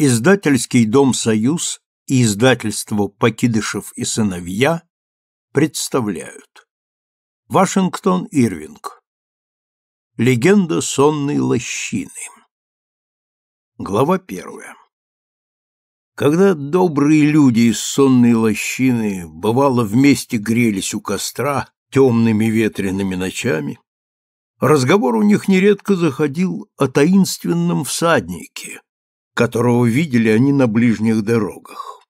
Издательский дом «Союз» и издательство «Покидышев и сыновья» представляют. Вашингтон Ирвинг. Легенда сонной лощины. Глава первая. Когда добрые люди из сонной лощины бывало вместе грелись у костра темными ветреными ночами, разговор у них нередко заходил о таинственном всаднике – которого видели они на ближних дорогах.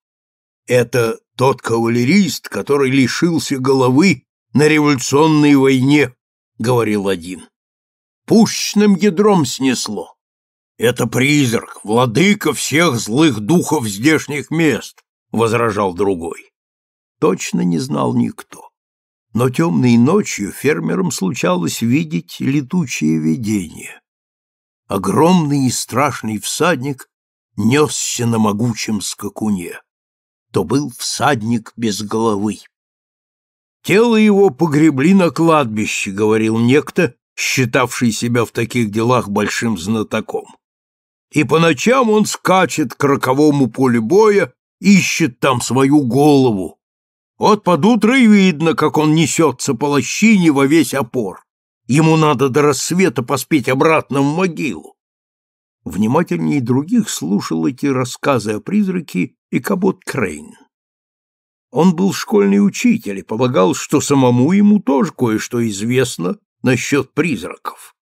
Это тот кавалерист, который лишился головы на революционной войне, говорил один. Пущным ядром снесло. Это призрак, владыка всех злых духов здешних мест, возражал другой. Точно не знал никто. Но темной ночью фермерам случалось видеть летучие видения. Огромный и страшный всадник несся на могучем скакуне. То был всадник без головы. Тело его погребли на кладбище, говорил некто, считавший себя в таких делах большим знатоком. И по ночам он скачет к роковому полю боя, ищет там свою голову. Вот под утро и видно, как он несется по лощине во весь опор. Ему надо до рассвета поспеть обратно в могилу внимательнее других слушал эти рассказы о призраке и Кабот Крейн. Он был школьный учитель и полагал, что самому ему тоже кое-что известно насчет призраков.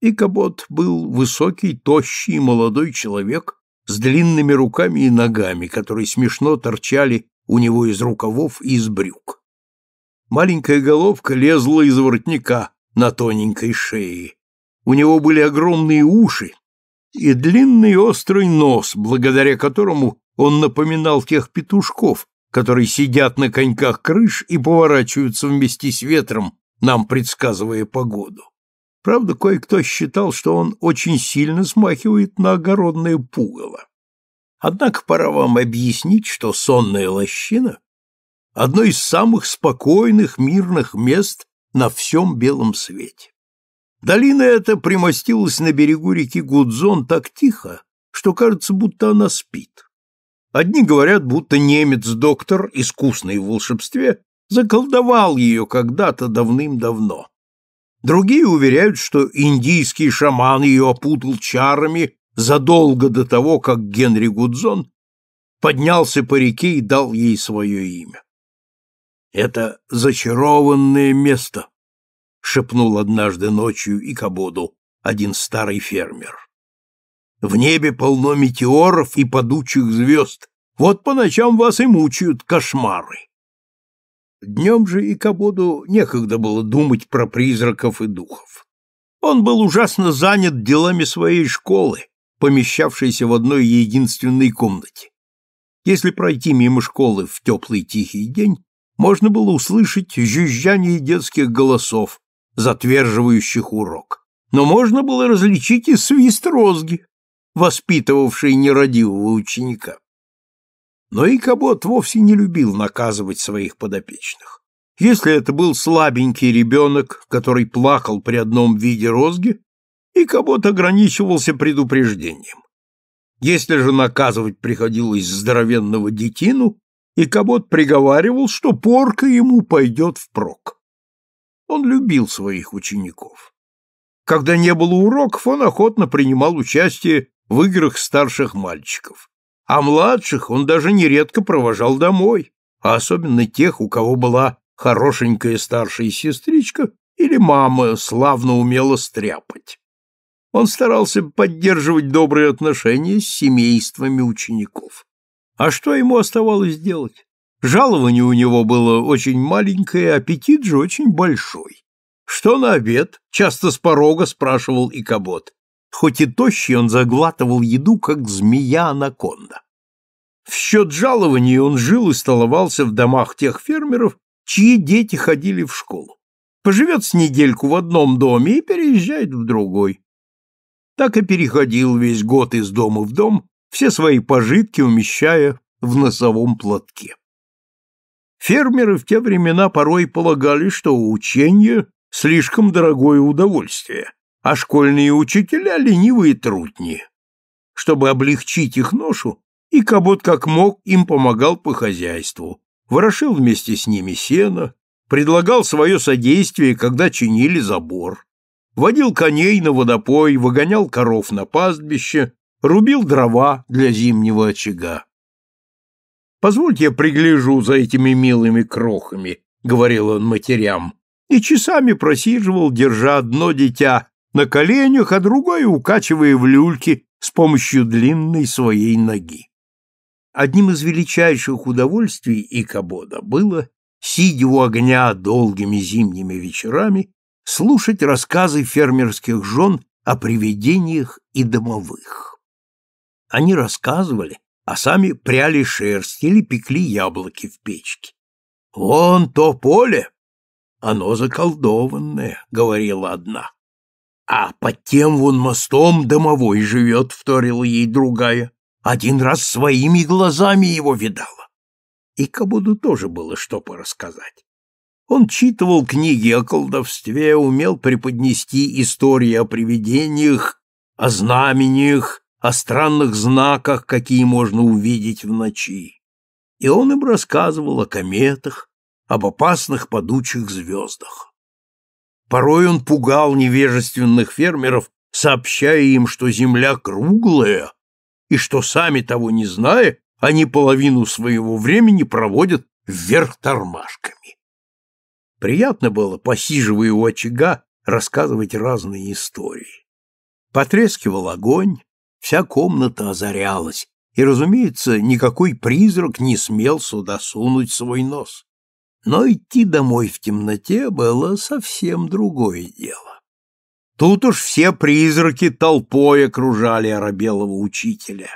И Кабот был высокий, тощий, молодой человек с длинными руками и ногами, которые смешно торчали у него из рукавов и из брюк. Маленькая головка лезла из воротника на тоненькой шее. У него были огромные уши, и длинный острый нос, благодаря которому он напоминал тех петушков, которые сидят на коньках крыш и поворачиваются вместе с ветром, нам предсказывая погоду. Правда, кое-кто считал, что он очень сильно смахивает на огородное пугало. Однако пора вам объяснить, что сонная лощина — одно из самых спокойных мирных мест на всем белом свете. Долина эта примостилась на берегу реки Гудзон так тихо, что кажется, будто она спит. Одни говорят, будто немец-доктор, искусный в волшебстве, заколдовал ее когда-то давным-давно. Другие уверяют, что индийский шаман ее опутал чарами задолго до того, как Генри Гудзон поднялся по реке и дал ей свое имя. Это зачарованное место, шепнул однажды ночью и Кабоду один старый фермер. В небе полно метеоров и падучих звезд. Вот по ночам вас и мучают кошмары. Днем же и Кабоду некогда было думать про призраков и духов. Он был ужасно занят делами своей школы, помещавшейся в одной единственной комнате. Если пройти мимо школы в теплый тихий день, можно было услышать жужжание детских голосов, затверживающих урок. Но можно было различить и свист розги, воспитывавший нерадивого ученика. Но и Кабот вовсе не любил наказывать своих подопечных. Если это был слабенький ребенок, который плакал при одном виде розги, и Кабот ограничивался предупреждением. Если же наказывать приходилось здоровенного детину, и Кабот приговаривал, что порка ему пойдет впрок. Он любил своих учеников. Когда не было уроков, он охотно принимал участие в играх старших мальчиков. А младших он даже нередко провожал домой, а особенно тех, у кого была хорошенькая старшая сестричка или мама славно умела стряпать. Он старался поддерживать добрые отношения с семействами учеников. А что ему оставалось делать? Жалование у него было очень маленькое, аппетит же очень большой. Что на обед? Часто с порога спрашивал и кабот. Хоть и тощий, он заглатывал еду, как змея-анаконда. В счет жалований он жил и столовался в домах тех фермеров, чьи дети ходили в школу. Поживет с недельку в одном доме и переезжает в другой. Так и переходил весь год из дома в дом, все свои пожитки умещая в носовом платке. Фермеры в те времена порой полагали, что учение – слишком дорогое удовольствие, а школьные учителя – ленивые трутни. Чтобы облегчить их ношу, и Кабот как мог им помогал по хозяйству, ворошил вместе с ними сено, предлагал свое содействие, когда чинили забор, водил коней на водопой, выгонял коров на пастбище, рубил дрова для зимнего очага. Позвольте я пригляжу за этими милыми крохами, — говорил он матерям, и часами просиживал, держа одно дитя на коленях, а другое укачивая в люльке с помощью длинной своей ноги. Одним из величайших удовольствий Икабода было, сидя у огня долгими зимними вечерами, слушать рассказы фермерских жен о привидениях и домовых. Они рассказывали, а сами пряли шерсть или пекли яблоки в печке. «Вон то поле! Оно заколдованное», — говорила одна. «А под тем вон мостом домовой живет», — вторила ей другая. «Один раз своими глазами его видала». И Кабуду тоже было что порассказать. Он читывал книги о колдовстве, умел преподнести истории о привидениях, о знамениях, о странных знаках, какие можно увидеть в ночи. И он им рассказывал о кометах, об опасных падучих звездах. Порой он пугал невежественных фермеров, сообщая им, что земля круглая, и что, сами того не зная, они половину своего времени проводят вверх тормашками. Приятно было, посиживая у очага, рассказывать разные истории. Потрескивал огонь, вся комната озарялась, и, разумеется, никакой призрак не смел сюда сунуть свой нос. Но идти домой в темноте было совсем другое дело. Тут уж все призраки толпой окружали оробелого учителя.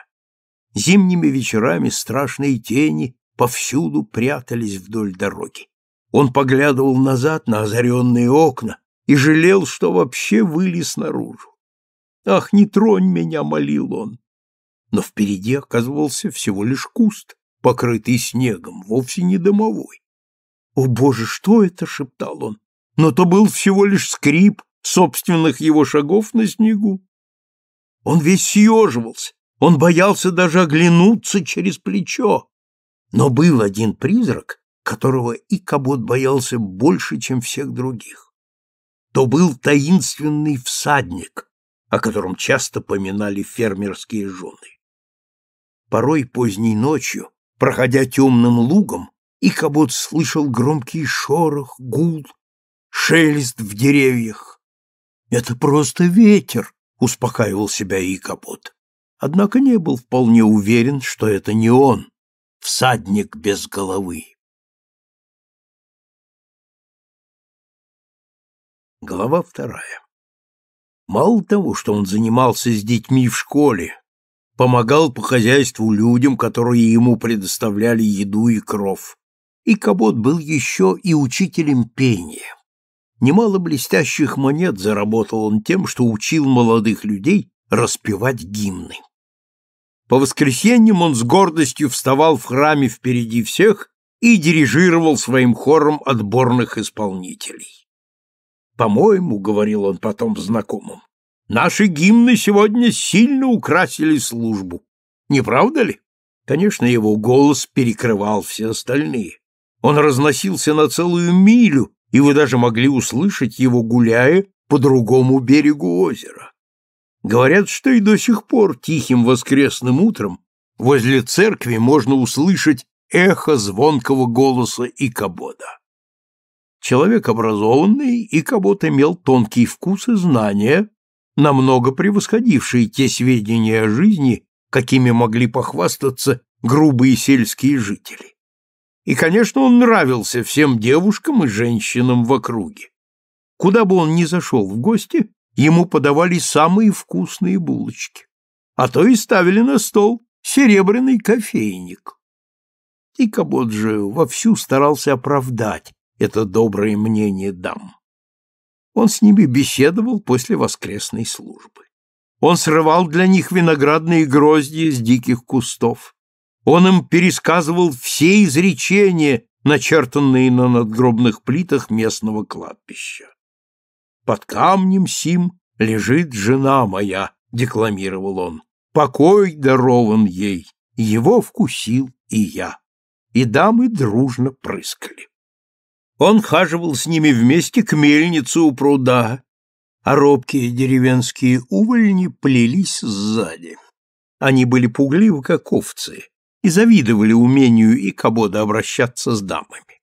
Зимними вечерами страшные тени повсюду прятались вдоль дороги. Он поглядывал назад на озаренные окна и жалел, что вообще вылез наружу. «Ах, не тронь меня!» — молил он. Но впереди оказывался всего лишь куст, покрытый снегом, вовсе не домовой. «О, Боже, что это?» — шептал он. «Но то был всего лишь скрип собственных его шагов на снегу». Он весь съеживался, он боялся даже оглянуться через плечо. Но был один призрак, которого и Кабот боялся больше, чем всех других. То был таинственный всадник — о котором часто поминали фермерские жены. Порой поздней ночью, проходя темным лугом, Икабод слышал громкий шорох, гул, шелест в деревьях. «Это просто ветер!» — успокаивал себя Икабод. Однако не был вполне уверен, что это не он, всадник без головы. Глава вторая Мало того, что он занимался с детьми в школе, помогал по хозяйству людям, которые ему предоставляли еду и кров. И Кабот был еще и учителем пения. Немало блестящих монет заработал он тем, что учил молодых людей распевать гимны. По воскресеньям он с гордостью вставал в храме впереди всех и дирижировал своим хором отборных исполнителей. По-моему, говорил он потом знакомым, наши гимны сегодня сильно украсили службу. Не правда ли? Конечно, его голос перекрывал все остальные. Он разносился на целую милю, и вы даже могли услышать его, гуляя по другому берегу озера. Говорят, что и до сих пор тихим воскресным утром возле церкви можно услышать эхо звонкого голоса Икабода. Человек образованный и Кабот имел тонкий вкус и знания, намного превосходившие те сведения о жизни, какими могли похвастаться грубые сельские жители. И, конечно, он нравился всем девушкам и женщинам в округе. Куда бы он ни зашел в гости, ему подавали самые вкусные булочки, а то и ставили на стол серебряный кофейник. И же вовсю старался оправдать это доброе мнение дам. Он с ними беседовал после воскресной службы. Он срывал для них виноградные грозди с диких кустов. Он им пересказывал все изречения, начертанные на надгробных плитах местного кладбища. «Под камнем сим лежит жена моя», — декламировал он. «Покой дарован ей, его вкусил и я». И дамы дружно прыскали. Он хаживал с ними вместе к мельнице у пруда, а робкие деревенские увольни плелись сзади. Они были пугливы, как овцы, и завидовали умению и Кабода обращаться с дамами.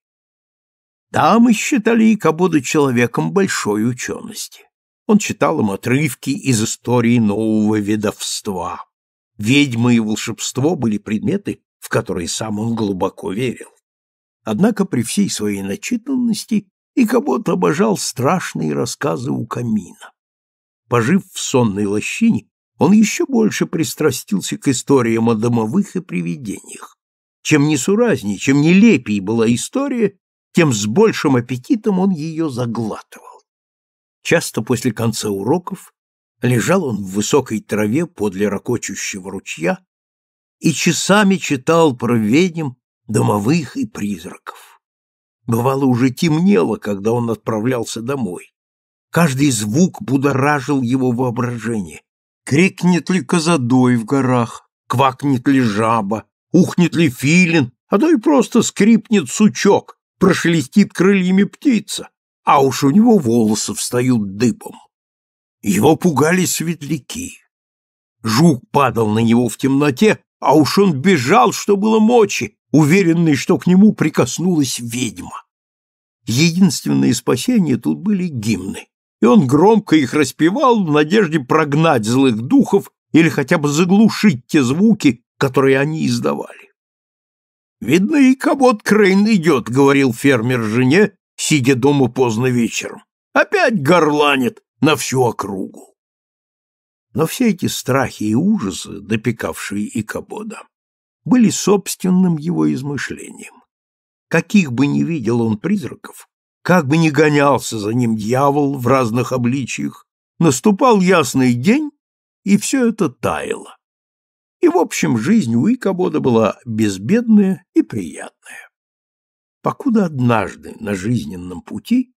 Дамы считали Икабода человеком большой учености. Он читал им отрывки из истории нового ведовства. Ведьмы и волшебство были предметы, в которые сам он глубоко верил. Однако при всей своей начитанности и Кабот обожал страшные рассказы у камина. Пожив в сонной лощине, он еще больше пристрастился к историям о домовых и привидениях. Чем несуразнее, чем нелепей была история, тем с большим аппетитом он ее заглатывал. Часто после конца уроков лежал он в высокой траве подле ракочущего ручья и часами читал про ведьм домовых и призраков. Бывало, уже темнело, когда он отправлялся домой. Каждый звук будоражил его воображение. Крикнет ли козадой в горах, квакнет ли жаба, ухнет ли филин, а то и просто скрипнет сучок, прошелестит крыльями птица, а уж у него волосы встают дыбом. Его пугали светляки. Жук падал на него в темноте, а уж он бежал, что было мочи, уверенный, что к нему прикоснулась ведьма. Единственное спасение тут были гимны, и он громко их распевал в надежде прогнать злых духов или хотя бы заглушить те звуки, которые они издавали. «Видно, и кабот то Крейн идет», — говорил фермер жене, сидя дома поздно вечером. «Опять горланит на всю округу». Но все эти страхи и ужасы, допекавшие Икабода, были собственным его измышлением. Каких бы ни видел он призраков, как бы ни гонялся за ним дьявол в разных обличиях, наступал ясный день, и все это таяло. И, в общем, жизнь у Икабода была безбедная и приятная. Покуда однажды на жизненном пути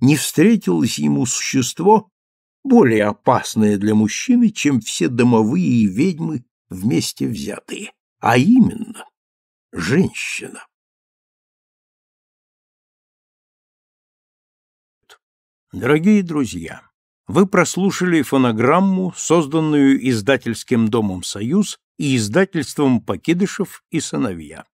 не встретилось ему существо, более опасное для мужчины, чем все домовые и ведьмы вместе взятые, а именно женщина. Дорогие друзья, вы прослушали фонограмму, созданную издательским домом «Союз» и издательством «Покидышев и сыновья».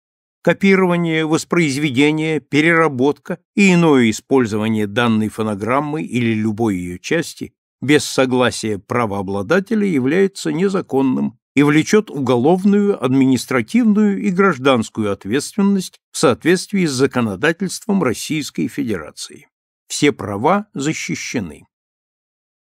Копирование, воспроизведение, переработка и иное использование данной фонограммы или любой ее части без согласия правообладателя является незаконным и влечет уголовную, административную и гражданскую ответственность в соответствии с законодательством Российской Федерации. Все права защищены.